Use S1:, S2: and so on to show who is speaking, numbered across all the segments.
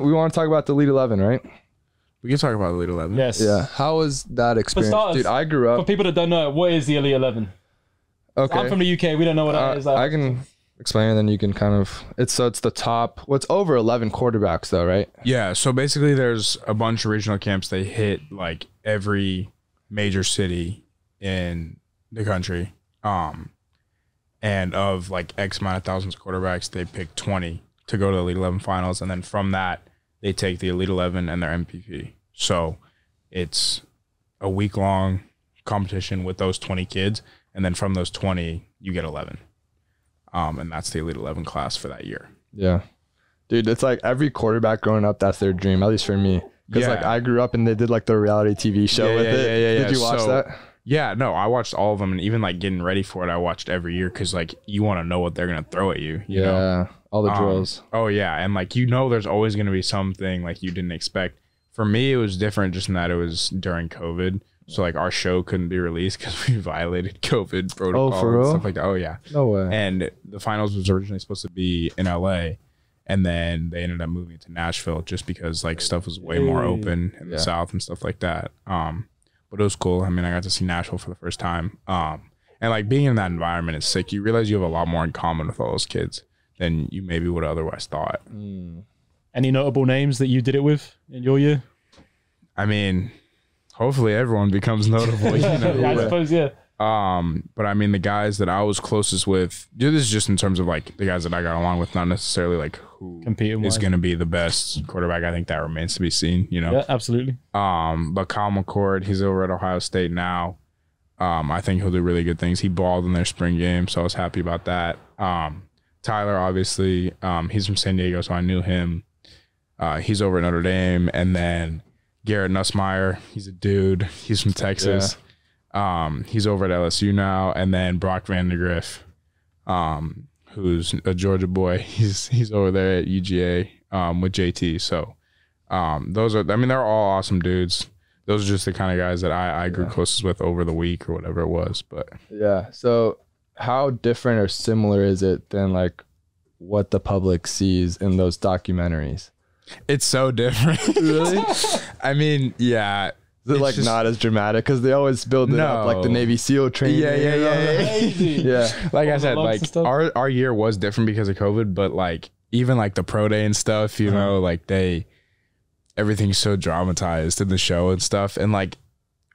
S1: We want to talk about the Elite Eleven, right? We can talk about the Elite Eleven. Yes. Yeah. How was that experience, starters, dude? I grew up. For people that don't know, what is the Elite Eleven? Okay. I'm from the UK. We don't know what uh, that is. Either. I can explain, and then you can kind of. It's so it's the top. What's well, over eleven quarterbacks though, right? Yeah. So basically, there's a bunch of regional camps. They hit like every major city in the country. Um, and of like X amount of thousands of quarterbacks, they pick twenty to go to the Elite 11 finals. And then from that, they take the Elite 11 and their MPP. So it's a week long competition with those 20 kids. And then from those 20, you get 11. Um, and that's the Elite 11 class for that year. Yeah. Dude, it's like every quarterback growing up, that's their dream, at least for me. Because yeah. like I grew up and they did like the reality TV show yeah, with yeah, it. Did you watch so, that? Yeah, no, I watched all of them, and even like getting ready for it, I watched every year because like you want to know what they're gonna throw at you. you yeah, know? all the um, drills. Um, oh yeah, and like you know, there's always gonna be something like you didn't expect. For me, it was different just in that it was during COVID, so like our show couldn't be released because we violated COVID protocol oh, and stuff like that. Oh yeah, no way. And the finals was originally supposed to be in LA, and then they ended up moving to Nashville just because like stuff was way more open in yeah. the South and stuff like that. Um, but it was cool. I mean, I got to see Nashville for the first time. Um, and like being in that environment is sick. You realize you have a lot more in common with all those kids than you maybe would otherwise thought. Mm. Any notable names that you did it with in your year? I mean, hopefully everyone becomes notable. You know, yeah, I suppose, yeah. Um, but I mean, the guys that I was closest with, this is just in terms of like the guys that I got along with, not necessarily like who Competing is going to be the best quarterback. I think that remains to be seen, you know? Yeah, absolutely. Um, but Kyle McCord, he's over at Ohio State now. Um, I think he'll do really good things. He balled in their spring game, so I was happy about that. Um, Tyler, obviously, um, he's from San Diego, so I knew him. Uh, he's over at Notre Dame. And then Garrett Nussmeyer, he's a dude. He's from Texas. Yeah. Um, he's over at LSU now, and then Brock Vandergriff, um, who's a Georgia boy, he's he's over there at UGA um, with JT. So um, those are, I mean, they're all awesome dudes. Those are just the kind of guys that I, I grew yeah. closest with over the week or whatever it was. But yeah, so how different or similar is it than like what the public sees in those documentaries? It's so different. really? I mean, yeah. Is it like just, not as dramatic because they always build it no. up like the Navy SEAL training. Yeah, yeah, yeah, yeah. yeah. Like I said, like our our year was different because of COVID, but like even like the pro day and stuff, you uh-huh. know, like they everything's so dramatized in the show and stuff, and like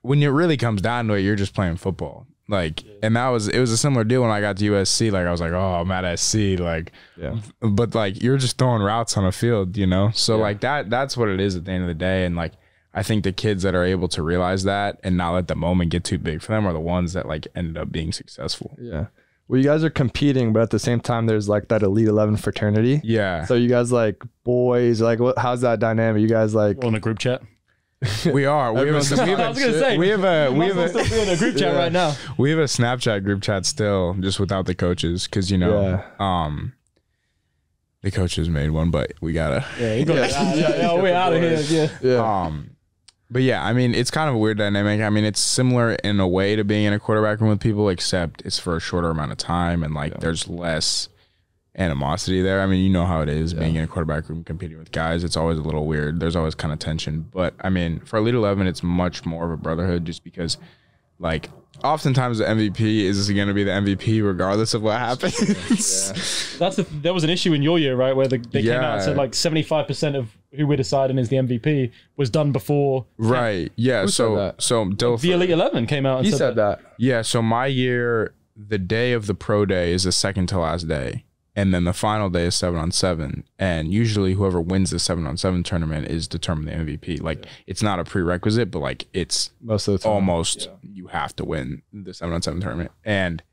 S1: when it really comes down to it, you're just playing football. Like, and that was it was a similar deal when I got to USC. Like, I was like, oh, I'm at SC. Like, yeah. but like you're just throwing routes on a field, you know. So yeah. like that that's what it is at the end of the day. And like I think the kids that are able to realize that and not let the moment get too big for them are the ones that like ended up being successful. Yeah. Well, you guys are competing, but at the same time, there's like that elite eleven fraternity. Yeah. So you guys like boys, like what? How's that dynamic? You guys like on a group chat. We are. We have, a, we have a we have a, still in a group chat yeah. right now. We have a Snapchat group chat still, just without the coaches, because you know, yeah. um, the coaches made one, but we gotta. Yeah, yeah. yeah, yeah, yeah, we're out of here. Yeah. yeah. Um, but yeah, I mean, it's kind of a weird dynamic. I mean, it's similar in a way to being in a quarterback room with people, except it's for a shorter amount of time and like yeah. there's less animosity there. I mean, you know how it is yeah. being in a quarterback room competing with guys. It's always a little weird. There's always kind of tension. But I mean, for Elite 11, it's much more of a brotherhood just because like oftentimes the MVP is going to be the MVP regardless of what happens. yeah. That's a, that was an issue in your year, right? Where the, they yeah. came out and said like seventy five percent of who we're deciding is the MVP was done before. Right. Yeah. Who so so Dilfer, the Elite Eleven came out. and He said, said that. that. Yeah. So my year, the day of the pro day is the second to last day. And then the final day is seven on seven. And usually whoever wins the seven on seven tournament is determined the MVP. Like yeah. it's not a prerequisite, but like it's most of the time. almost have to win the seven on seven tournament. And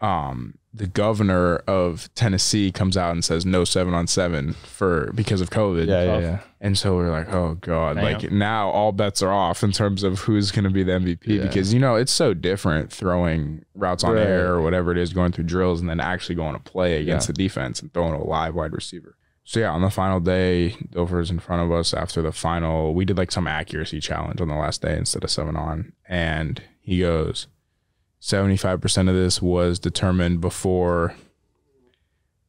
S1: um, the governor of Tennessee comes out and says no seven on seven for because of COVID. Yeah, yeah, yeah. And so we're like, oh god, Damn. like now all bets are off in terms of who's going to be the MVP yeah. because you know it's so different throwing routes on right. air or whatever it is, going through drills, and then actually going to play against yeah. the defense and throwing a live wide receiver. So yeah, on the final day, Dover's in front of us after the final. We did like some accuracy challenge on the last day instead of seven on, and he goes, 75% of this was determined before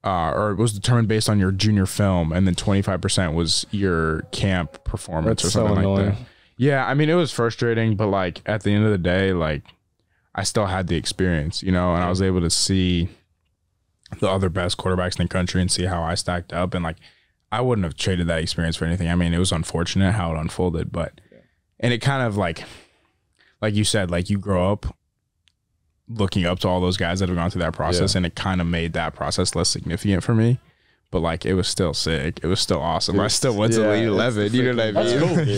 S1: uh, or it was determined based on your junior film, and then 25% was your camp performance That's or something so like that. Yeah, I mean, it was frustrating, but like at the end of the day, like I still had the experience, you know, and I was able to see the other best quarterbacks in the country and see how I stacked up. And like, I wouldn't have traded that experience for anything. I mean, it was unfortunate how it unfolded, but, and it kind of like, like you said, like you grow up looking up to all those guys that have gone through that process yeah. and it kind of made that process less significant for me. But like it was still sick. It was still awesome. Was, I still went yeah, to Elite Eleven. You know what I mean? Cool.